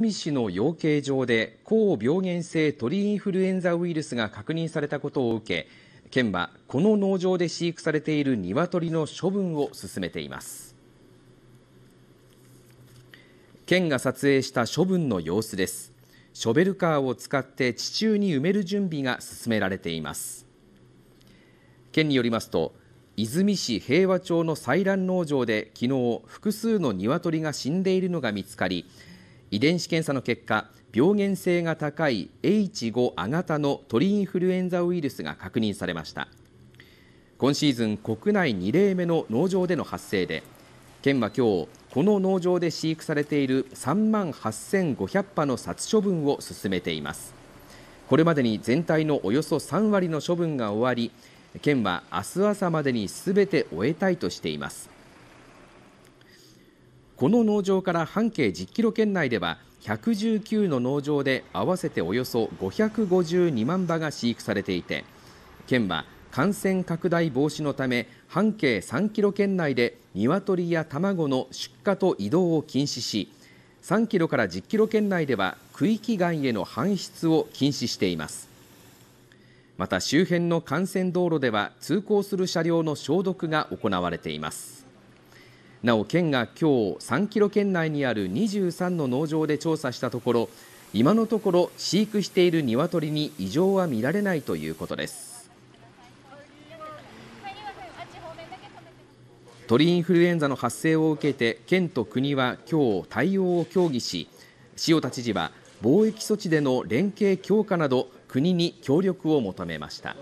見市の養鶏場で高病原性鳥インフルエンザウイルスが確認されたことを受け県はこの農場で飼育されている鶏の処分を進めています県が撮影した処分の様子ですショベルカーを使って地中に埋める準備が進められています県によりますと和泉市平和町の採卵農場で昨日複数の鶏が死んでいるのが見つかり遺伝子検査の結果病原性が高い H5 亜型の鳥インフルエンザウイルスが確認されました今シーズン国内2例目の農場での発生で県は今日この農場で飼育されている3万8500羽の殺処分を進めていますこれまでに全体のおよそ3割の処分が終わり県は明日朝までにすべて終えたいとしていますこの農場から半径10キロ圏内では119の農場で合わせておよそ552万羽が飼育されていて県は感染拡大防止のため半径3キロ圏内で鶏や卵の出荷と移動を禁止し3キロから10キロ圏内では区域外への搬出を禁止していますまた周辺の幹線道路では通行する車両の消毒が行われていますなお県が今日3キロ圏内にある23の農場で調査したところ今のところ飼育している鶏に異常は見られないということです鳥インフルエンザの発生を受けて県と国は今日対応を協議し塩田知事は貿易措置での連携強化など国に協力を求めました。